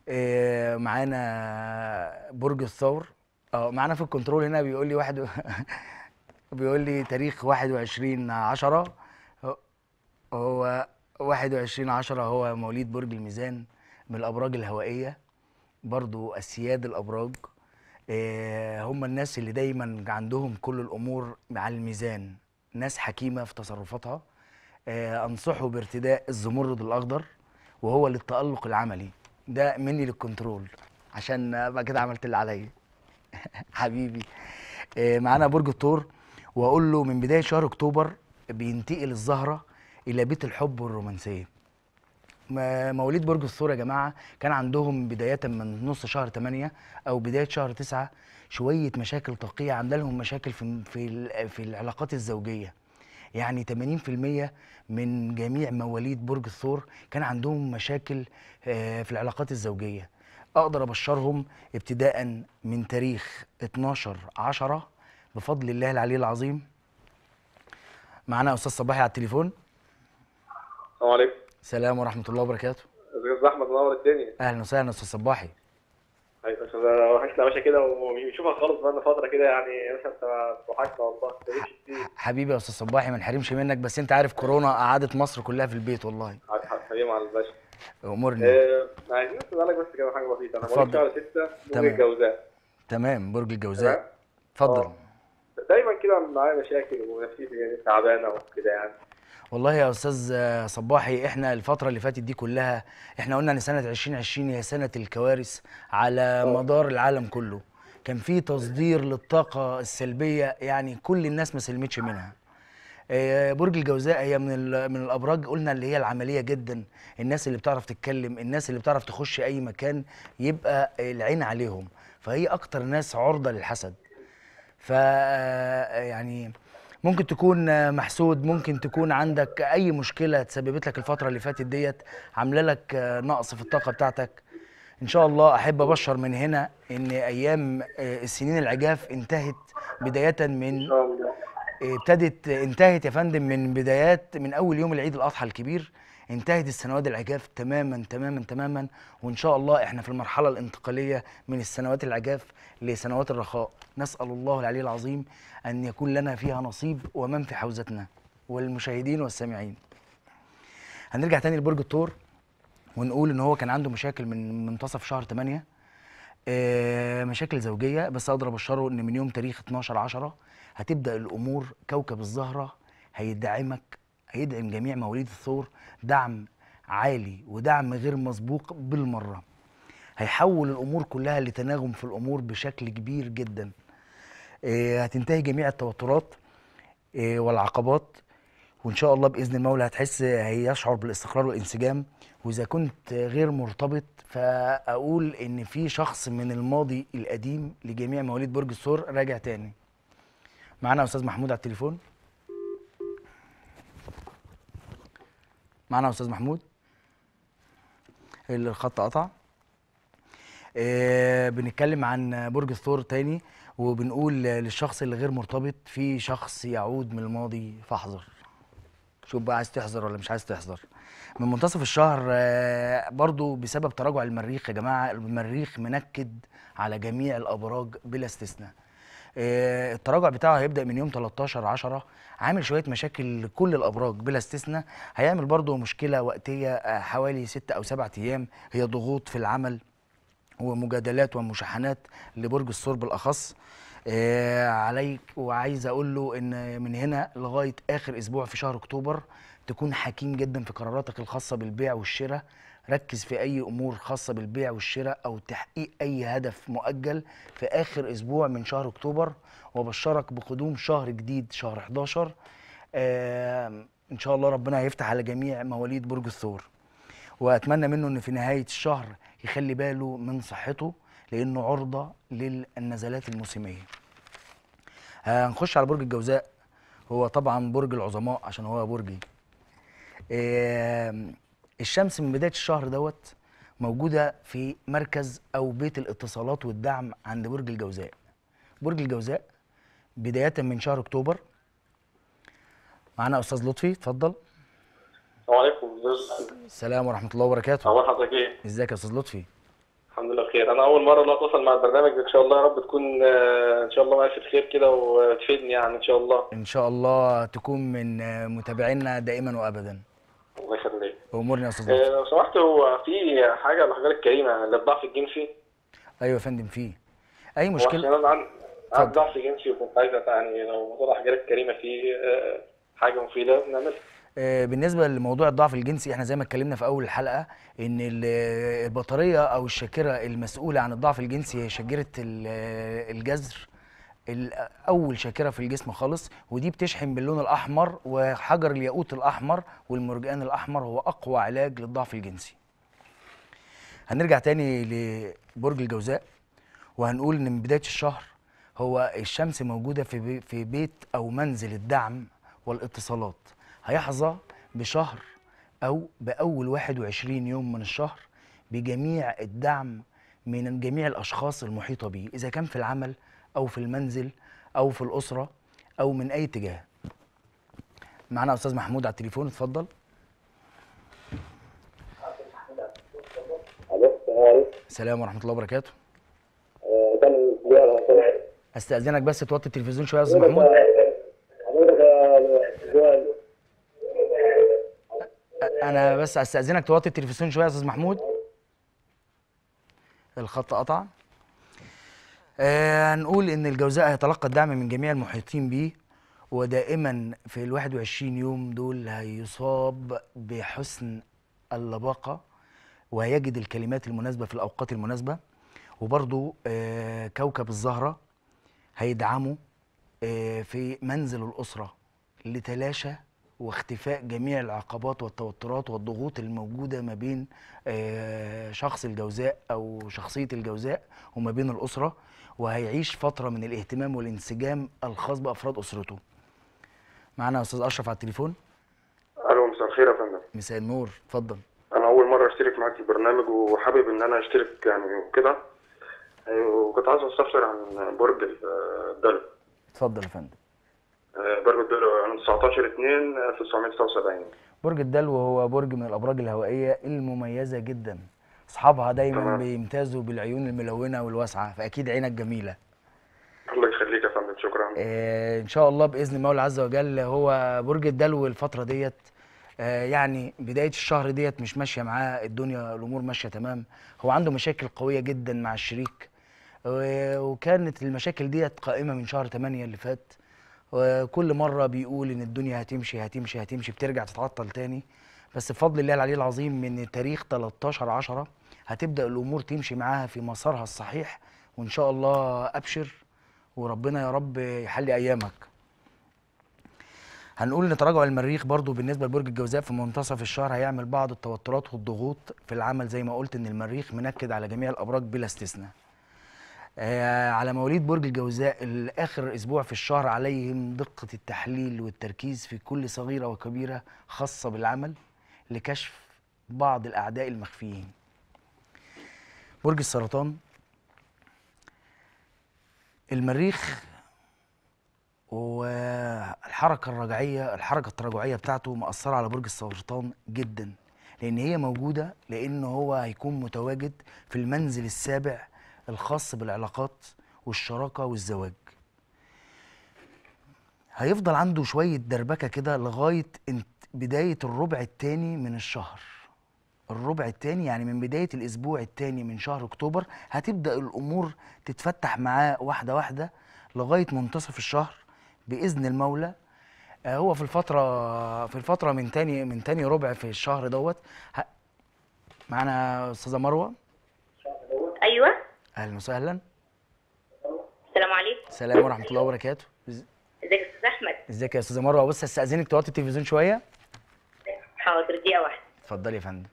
آه، معانا برج الثور اه معانا في الكنترول هنا بيقول لي واحد بيقول لي تاريخ 21 10 آه، هو 21 10 هو مواليد برج الميزان من الابراج الهوائيه برضو اسياد الابراج آه، هم الناس اللي دايما عندهم كل الامور على الميزان ناس حكيمه في تصرفاتها آه، انصحه بارتداء الزمرد الاخضر وهو للتالق العملي ده مني للكنترول عشان ابقى كده عملت اللي عليا حبيبي آه، معانا برج الثور واقول له من بدايه شهر اكتوبر بينتقل الزهره الى بيت الحب والرومانسيه مواليد برج الثور يا جماعه كان عندهم بدايه من نص شهر 8 او بدايه شهر 9 شويه مشاكل طاقيه عامله لهم مشاكل في في في العلاقات الزوجيه يعني 80% من جميع مواليد برج الثور كان عندهم مشاكل آه، في العلاقات الزوجيه اقدر ابشرهم ابتداء من تاريخ 12 10 بفضل الله العلي العظيم معانا استاذ صباحي على التليفون السلام عليكم السلام ورحمه الله وبركاته ازيك يا احمد منور الدنيا اهلا وسهلا استاذ صباحي ايوه بس وحشنا باشا كده وبنشوفها خالص بقالنا فتره كده يعني يا باشا انت وحشنا والله حبيبي يا استاذ صباحي ما نحرمش منك بس انت عارف كورونا قعدت مصر كلها في البيت والله حبيبي على الباشا امورنا آه عايزين اسالك بس كده حاجه بسيطه انا بقول شهر 6 برج الجوزاء تمام برج الجوزاء اتفضل آه. دايما كده معايا مشاكل ونفسيتي يعني تعبانه وكده يعني والله يا استاذ صباحي احنا الفتره اللي فاتت دي كلها احنا قلنا ان سنه 2020 هي سنه الكوارث على آه. مدار العالم كله كان في تصدير للطاقه السلبيه يعني كل الناس ما سلمتش منها آه، برج الجوزاء هي من من الابراج قلنا اللي هي العمليه جدا الناس اللي بتعرف تتكلم الناس اللي بتعرف تخش اي مكان يبقى العين عليهم فهي اكتر ناس عرضه للحسد ف آه، يعني ممكن تكون محسود ممكن تكون عندك اي مشكله تسببت لك الفتره اللي فاتت ديت عامله لك نقص في الطاقه بتاعتك ان شاء الله احب ابشر من هنا ان ايام آه، السنين العجاف انتهت بدايه من ابتدت انتهت يا فندم من بدايات من اول يوم العيد الاضحى الكبير انتهت السنوات العجاف تماما تماما تماما وان شاء الله احنا في المرحله الانتقاليه من السنوات العجاف لسنوات الرخاء نسال الله العلي العظيم ان يكون لنا فيها نصيب ومن في حوزتنا والمشاهدين والسامعين هنرجع تاني لبرج الثور ونقول ان هو كان عنده مشاكل من منتصف شهر 8 آه، مشاكل زوجيه بس اقدر ابشره ان من يوم تاريخ 12 10 هتبدا الامور كوكب الزهره هيدعمك هيدعم جميع مواليد الثور دعم عالي ودعم غير مسبوق بالمره هيحول الامور كلها لتناغم في الامور بشكل كبير جدا آه، هتنتهي جميع التوترات آه، والعقبات وان شاء الله باذن المولى هتحس هيشعر بالاستقرار والانسجام واذا كنت غير مرتبط فاقول ان في شخص من الماضي القديم لجميع مواليد برج الثور راجع تاني معانا استاذ محمود على التليفون معانا استاذ محمود اللي الخط قطع آه بنتكلم عن برج الثور تاني وبنقول للشخص اللي غير مرتبط في شخص يعود من الماضي فاحذر شوف بقى عايز تحذر ولا مش عايز تحذر من منتصف الشهر آه برضو بسبب تراجع المريخ يا جماعه المريخ منكد على جميع الابراج بلا استثناء آه، التراجع بتاعه هيبدا من يوم 13 10 عامل شويه مشاكل لكل الابراج بلا استثناء هيعمل برضه مشكله وقتيه آه، حوالي 6 او 7 ايام هي ضغوط في العمل ومجادلات ومشاحنات لبرج الثور بالاخص آه عليك وعايز اقول له ان من هنا لغايه اخر اسبوع في شهر اكتوبر تكون حكيم جدا في قراراتك الخاصه بالبيع والشراء ركز في اي امور خاصه بالبيع والشراء او تحقيق اي هدف مؤجل في اخر اسبوع من شهر اكتوبر وبشرك بقدوم شهر جديد شهر 11 آه ان شاء الله ربنا هيفتح على جميع مواليد برج الثور واتمنى منه ان في نهايه الشهر يخلي باله من صحته لانه عرضه للنزلات الموسميه هنخش على برج الجوزاء هو طبعا برج العظماء عشان هو برجي آه الشمس من بدايه الشهر دوت موجوده في مركز او بيت الاتصالات والدعم عند برج الجوزاء برج الجوزاء بدايه من شهر اكتوبر معانا استاذ لطفي اتفضل وعليكم السلام ورحمه الله وبركاته اهلا حضرتك ايه ازيك يا استاذ لطفي الحمد لله بخير انا اول مره لا اتصل مع البرنامج ان شاء الله يا رب تكون آه، ان شاء الله ماشي بخير كده وتفيدني يعني ان شاء الله ان شاء الله تكون من آه، متابعينا دائما وابدا الله يخليك امورنا يا استاذ لو آه، سمحت هو في حاجه لحضرتك كريمه للضعف الجنسي ايوه يا فندم في اي مشكله انا عن... عن ضعف جنسي وكنت عايز يعني لو موضوع حضرتك كريمه فيه آه، حاجه مفيده نعملها آه، بالنسبه لموضوع الضعف الجنسي احنا زي ما اتكلمنا في اول الحلقه ان البطاريه او الشاكره المسؤوله عن الضعف الجنسي هي شاكره الجذر اول شاكره في الجسم خالص ودي بتشحن باللون الاحمر وحجر الياقوت الاحمر والمرجان الاحمر هو اقوى علاج للضعف الجنسي هنرجع تاني لبرج الجوزاء وهنقول ان من بدايه الشهر هو الشمس موجوده في في بيت او منزل الدعم والاتصالات هيحظى بشهر او باول 21 يوم من الشهر بجميع الدعم من جميع الاشخاص المحيطه به اذا كان في العمل او في المنزل او في الاسره او من اي اتجاه معنا استاذ محمود على التليفون اتفضل السلام ورحمه الله وبركاته آه، استاذنك بس توطي التلفزيون شويه يا استاذ محمود انا بس استاذنك توطي التلفزيون شويه يا استاذ محمود الخط قطع هنقول آه، ان الجوزاء هيتلقى الدعم من جميع المحيطين به ودائما في ال 21 يوم دول هيصاب بحسن اللباقه وهيجد الكلمات المناسبه في الاوقات المناسبه وبرضه آه، كوكب الزهره هيدعمه آه، في منزل الاسره لتلاشى واختفاء جميع العقبات والتوترات والضغوط الموجودة ما بين آه، شخص الجوزاء أو شخصية الجوزاء وما بين الأسرة وهيعيش فترة من الاهتمام والانسجام الخاص بأفراد أسرته معنا أستاذ أشرف على التليفون ألو مساء الخير يا فندم مساء النور اتفضل أنا أول مرة أشترك معاك في البرنامج وحابب إن أنا أشترك يعني وكده أيوه، وكنت عايز أستفسر عن برج الدلو اتفضل يا فندم برج الدلو من 19 2 1979 برج الدلو هو برج من الابراج الهوائيه المميزه جدا اصحابها دايما تمام. بيمتازوا بالعيون الملونه والواسعه فاكيد عينك جميله الله يخليك يا فندم شكرا آه ان شاء الله باذن المولى عز وجل هو برج الدلو الفتره ديت آه يعني بدايه الشهر ديت مش ماشيه معاه الدنيا الامور ماشيه تمام هو عنده مشاكل قويه جدا مع الشريك وكانت المشاكل ديت قائمه من شهر 8 اللي فات وكل مره بيقول ان الدنيا هتمشي هتمشي هتمشي بترجع تتعطل تاني بس بفضل الله العلي العظيم من تاريخ 13 10 هتبدا الامور تمشي معاها في مسارها الصحيح وان شاء الله ابشر وربنا يا رب يحلي ايامك هنقول ان تراجع المريخ برضو بالنسبه لبرج الجوزاء في منتصف الشهر هيعمل بعض التوترات والضغوط في العمل زي ما قلت ان المريخ منكد على جميع الابراج بلا استثناء آه، على مواليد برج الجوزاء اخر اسبوع في الشهر عليهم دقه التحليل والتركيز في كل صغيره وكبيره خاصه بالعمل لكشف بعض الاعداء المخفيين برج السرطان المريخ والحركه الرجعيه الحركه التراجعيه بتاعته مأثره على برج السرطان جدا لان هي موجوده لان هو هيكون متواجد في المنزل السابع الخاص بالعلاقات والشراكه والزواج هيفضل عنده شويه دربكه كده لغايه بدايه الربع الثاني من الشهر الربع الثاني يعني من بدايه الاسبوع الثاني من شهر اكتوبر هتبدا الامور تتفتح معاه واحده واحده لغايه منتصف الشهر باذن المولى آه، هو في الفتره في الفتره من تاني من تاني ربع في الشهر دوت معانا استاذه مروه ايوه اهلا وسهلا السلام عليكم السلام ورحمه الله وبركاته ازيك يا استاذ احمد ازيك يا استاذه مروه بص هستاذنك توطي التلفزيون شويه حاضر دقيقه واحده اتفضلي يا فندم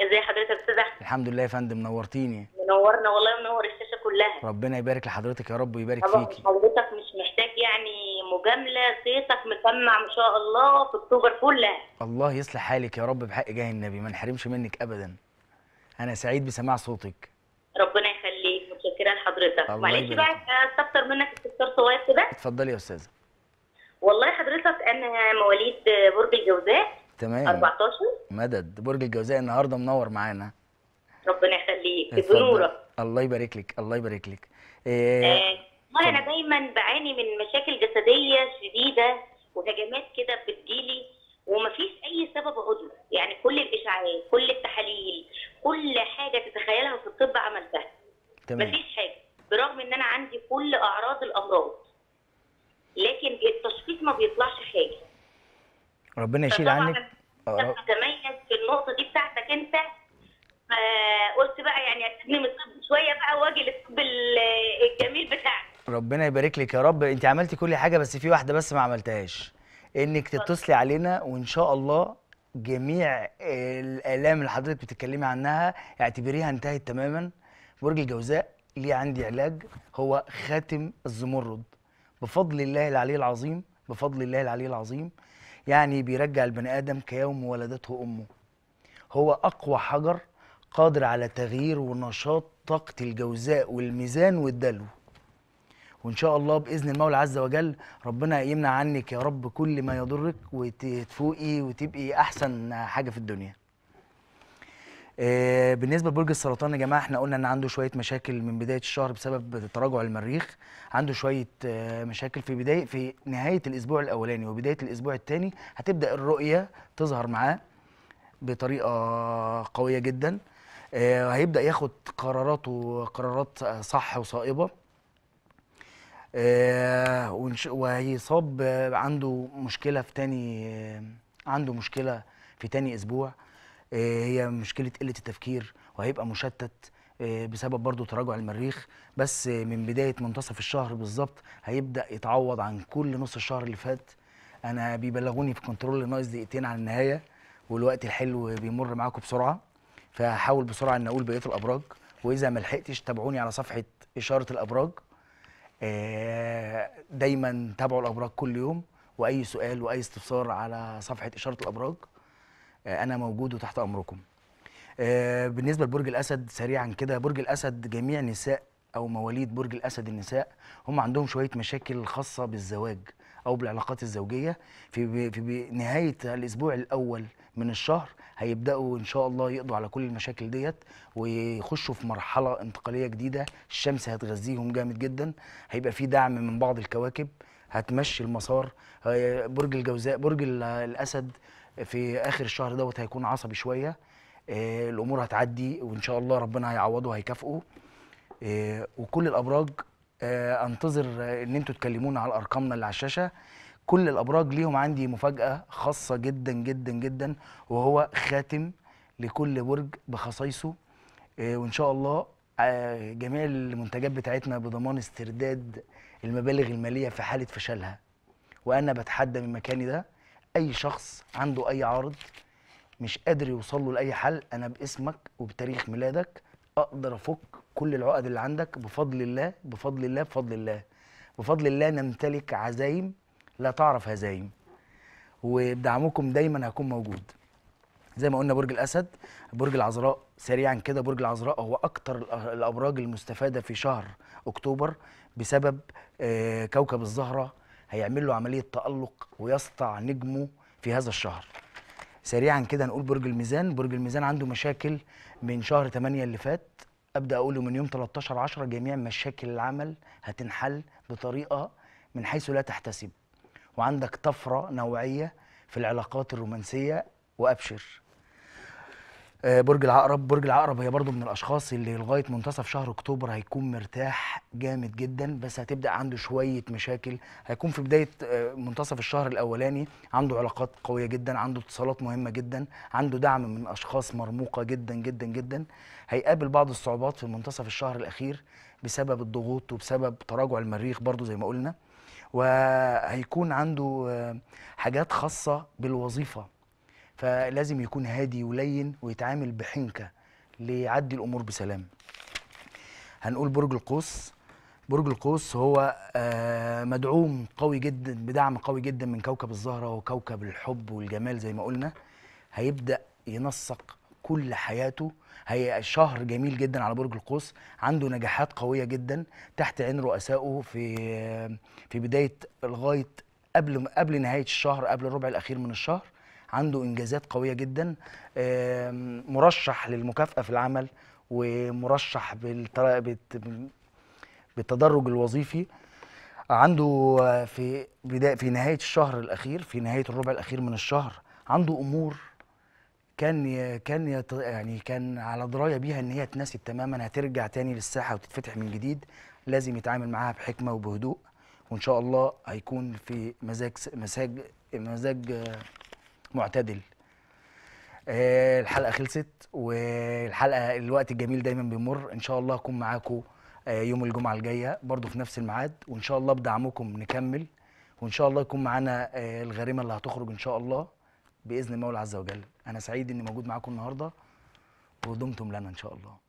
ازي حضرتك يا استاذ احمد الحمد لله يا فندم نورتيني منورنا والله منور الشاشه كلها ربنا يبارك لحضرتك يا رب ويبارك فيكي حضرتك مش محتاج يعني مجامله صيتك مسمع ما شاء الله في اكتوبر كلها الله يصلح حالك يا رب بحق جاه النبي ما نحرمش منك ابدا انا سعيد بسماع صوتك ربنا يخليك متشكره لحضرتك معلش بقى استفسر آه، منك استفسار صغير كده اتفضلي يا استاذه والله حضرتك انا مواليد برج الجوزاء تمام 14 مدد برج الجوزاء النهارده منور معانا ربنا يخليك بنورك الله يبارك لك الله يبارك لك إيه آه والله انا دايما بعاني من مشاكل جسديه شديده وهجمات كده بتجيلي ومفيش اي سبب عضوي يعني كل الاشعاعات كل التحاليل كل حاجه تتخيلها في الطب عملتها تمام مفيش حاجه برغم ان انا عندي كل اعراض الامراض لكن التشخيص ما بيطلعش حاجه ربنا يشيل عنك تتميز آه. في النقطه دي بتاعتك انت فقلت بقى يعني اسيبني من الطب شويه بقى واجي للطب الجميل بتاعك ربنا يبارك لك يا رب انت عملتي كل حاجه بس في واحده بس ما عملتهاش انك تتصلي علينا وان شاء الله جميع الالام اللي حضرتك بتتكلمي عنها اعتبريها انتهت تماما برج الجوزاء ليه عندي علاج هو خاتم الزمرد بفضل الله العلي العظيم بفضل الله العلي العظيم يعني بيرجع البني ادم كيوم ولدته امه هو اقوى حجر قادر على تغيير ونشاط طاقه الجوزاء والميزان والدلو وان شاء الله باذن المولى عز وجل ربنا يمنع عنك يا رب كل ما يضرك وتفوقي وتبقي احسن حاجه في الدنيا آه، بالنسبه لبرج السرطان يا جماعه احنا قلنا ان عنده شويه مشاكل من بدايه الشهر بسبب تراجع المريخ عنده شويه آه، مشاكل في بدايه في نهايه الاسبوع الاولاني وبدايه الاسبوع الثاني هتبدا الرؤيه تظهر معاه بطريقه قويه جدا آه، هيبدا ياخد قراراته قرارات صح وصائبه آه، وهيصاب عنده مشكله في تاني عنده مشكله في تاني اسبوع آه، هي مشكله قله التفكير وهيبقى مشتت آه، بسبب برضه تراجع المريخ بس من بدايه منتصف الشهر بالظبط هيبدا يتعوض عن كل نص الشهر اللي فات انا بيبلغوني في كنترول ناقص دقيقتين على النهايه والوقت الحلو بيمر معاكم بسرعه فهحاول بسرعه ان اقول بقيه الابراج واذا ما لحقتش تابعوني على صفحه اشاره الابراج آه، دايما تابعوا الابراج كل يوم واي سؤال واي استفسار على صفحه اشاره الابراج آه، انا موجود وتحت امركم آه، بالنسبه لبرج الاسد سريعا كده برج الاسد جميع نساء او مواليد برج الاسد النساء هم عندهم شويه مشاكل خاصه بالزواج او بالعلاقات الزوجيه في في نهايه الاسبوع الاول من الشهر هيبداوا ان شاء الله يقضوا على كل المشاكل ديت ويخشوا في مرحله انتقاليه جديده الشمس هتغذيهم جامد جدا هيبقى في دعم من بعض الكواكب هتمشي المسار آه، برج الجوزاء برج الاسد في اخر الشهر دوت هيكون عصبي شويه آه، الامور هتعدي وان شاء الله ربنا هيعوضه وهيكافئه آه، وكل الابراج انتظر ان انتوا تكلمونا على ارقامنا اللي على الشاشه كل الابراج ليهم عندي مفاجاه خاصه جدا جدا جدا وهو خاتم لكل برج بخصائصه آه، وان شاء الله آه، جميع المنتجات بتاعتنا بضمان استرداد المبالغ الماليه في حاله فشلها وانا بتحدى من مكاني ده اي شخص عنده اي عرض مش قادر يوصل له لاي حل انا باسمك وبتاريخ ميلادك اقدر افك كل العقد اللي عندك بفضل الله بفضل الله بفضل الله بفضل الله نمتلك عزايم لا تعرف هزايم وبدعمكم دايما هكون موجود زي ما قلنا برج الاسد برج العذراء سريعا كده برج العذراء هو اكتر الابراج المستفاده في شهر اكتوبر بسبب آه، كوكب الزهره هيعمل له عمليه تالق ويسطع نجمه في هذا الشهر سريعا كده نقول برج الميزان برج الميزان عنده مشاكل من شهر 8 اللي فات ابدا اقوله من يوم 13 10 جميع مشاكل العمل هتنحل بطريقه من حيث لا تحتسب وعندك طفره نوعيه في العلاقات الرومانسيه وابشر آه، برج العقرب برج العقرب هي برضو من الاشخاص اللي لغايه منتصف شهر اكتوبر هيكون مرتاح جامد جدا بس هتبدا عنده شويه مشاكل هيكون في بدايه آه، منتصف الشهر الاولاني عنده علاقات قويه جدا عنده اتصالات مهمه جدا عنده دعم من اشخاص مرموقه جدا جدا جدا هيقابل بعض الصعوبات في منتصف الشهر الاخير بسبب الضغوط وبسبب تراجع المريخ برضو زي ما قلنا وهيكون عنده آه، حاجات خاصة بالوظيفة فلازم يكون هادي ولين ويتعامل بحنكة ليعدي الأمور بسلام هنقول برج القوس برج القوس هو آه، مدعوم قوي جدا بدعم قوي جدا من كوكب الزهرة وكوكب الحب والجمال زي ما قلنا هيبدأ ينسق كل حياته هي شهر جميل جدا على برج القوس عنده نجاحات قويه جدا تحت عين رؤسائه في في بدايه لغايه قبل قبل نهايه الشهر قبل الربع الاخير من الشهر عنده انجازات قويه جدا مرشح للمكافاه في العمل ومرشح بالتدرج الوظيفي عنده في بدايه في نهايه الشهر الاخير في نهايه الربع الاخير من الشهر عنده امور كان كان يعني كان على درايه بيها ان هي تناسب تماما هترجع تاني للساحه وتتفتح من جديد لازم يتعامل معاها بحكمه وبهدوء وان شاء الله هيكون في مزاج مزاج مزاج معتدل آه، الحلقه خلصت والحلقه الوقت الجميل دايما بيمر ان شاء الله اكون معاكم آه، يوم الجمعه الجايه برضو في نفس الميعاد وان شاء الله بدعمكم نكمل وان شاء الله يكون معانا آه، الغريمه اللي هتخرج ان شاء الله باذن المولى عز وجل انا سعيد اني موجود معاكم النهارده ودمتم لنا ان شاء الله